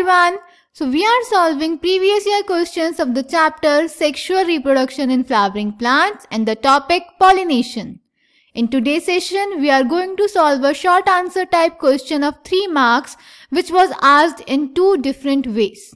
everyone! So we are solving previous year questions of the chapter Sexual Reproduction in Flowering Plants and the topic Pollination. In today's session, we are going to solve a short answer type question of 3 marks which was asked in two different ways.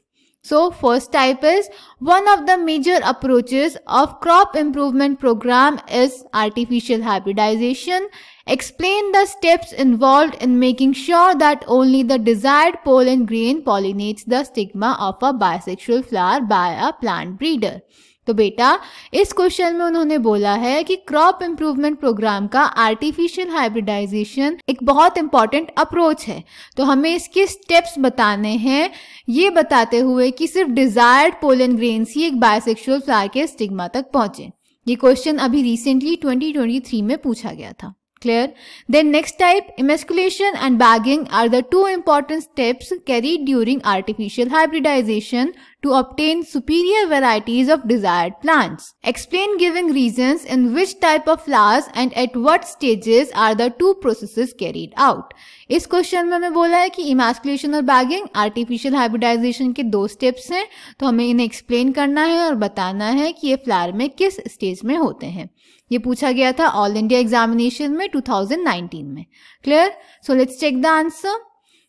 So first type is one of the major approaches of crop improvement program is artificial hybridization. Explain the steps involved in making sure that only the desired pollen grain pollinates the stigma of a bisexual flower by a plant breeder. तो बेटा इस question में उन्होंने बोला है कि crop improvement programme का artificial hybridization एक बहुत इंपॉर्टेंट अप्रोच है तो हमें इसके स्टेप्स बताने हैं ये बताते हुए कि सिर्फ डिजायर्ड पोलन ग्रेन्स ही एक बायोसेक्सुअल फ्लावर के स्टिग्मा तक पहुंचे ये क्वेश्चन अभी रिसेंटली 2023 में पूछा गया था clear then next type emasculation and bagging are the two important steps carry during artificial hybridization to obtain superior varieties of desired plants. Explain giving reasons in which type of flowers and at what stages are the two processes carried out. इस question में हमें बोला है कि emasculation और bagging artificial hybridisation के दो steps हैं तो हमें इन्हें एक्सप्लेन करना है और बताना है कि ये फ्लावर में किस स्टेज में होते हैं ये पूछा गया था ऑल इंडिया एग्जामिनेशन में 2019 में clear so let's check the answer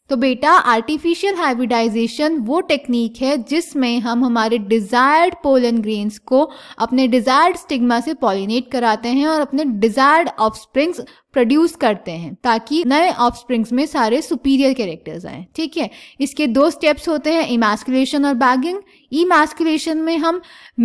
तो बेटा आर्टिफिशियल हाइब्रिडाइजेशन वो टेक्निक है जिसमें हम हमारे डिजायर्ड पोलन ग्रेन्स को अपने डिजायर्ड स्टिग्मा से पॉलिनेट कराते हैं और अपने डिजायर्ड ऑफ प्रोड्यूस करते हैं ताकि नए ऑफस्प्रिंग्स में सारे सुपीरियर कैरेक्टर्स आए ठीक है इसके दो स्टेप्स होते हैं इमास्कुलेशन और बैगिंग ईमास्कुलेशन में हम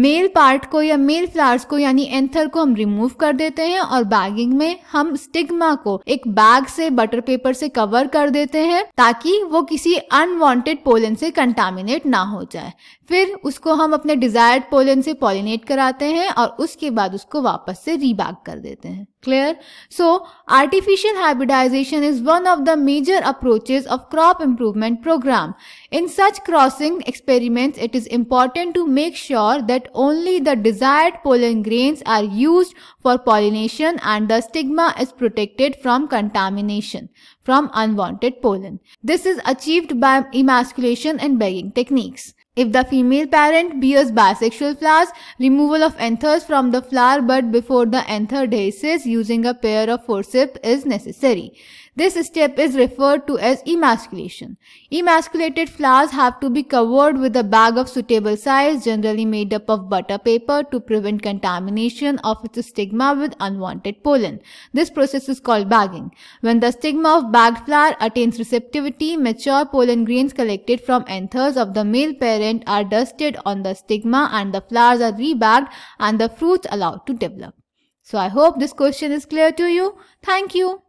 मेल पार्ट को या मेल फ्लावर्स को यानी एंथर को हम रिमूव कर देते हैं और बैगिंग में हम स्टिग्मा को एक बैग से बटर पेपर से कवर कर देते हैं ताकि वो किसी अनवांटेड पोलन से कंटामिनेट ना हो जाए फिर उसको हम अपने डिजायर्ड पोलन से पॉलिनेट कराते हैं और उसके बाद उसको वापस से रीबैग कर देते हैं Clear? So, artificial hybridization is one of the major approaches of crop improvement program. In such crossing experiments, it is important to make sure that only the desired pollen grains are used for pollination and the stigma is protected from contamination from unwanted pollen. This is achieved by emasculation and bagging techniques. If the female parent bears bisexual flowers, removal of anthers from the flower bud before the anther dehisces using a pair of forceps is necessary. This step is referred to as emasculation. Emasculated flowers have to be covered with a bag of suitable size, generally made up of butter paper to prevent contamination of its stigma with unwanted pollen. This process is called bagging. When the stigma of bagged flower attains receptivity, mature pollen grains collected from anthers of the male parent parent are dusted on the stigma and the flowers are rebagged and the fruits allowed to develop. So I hope this question is clear to you. Thank you.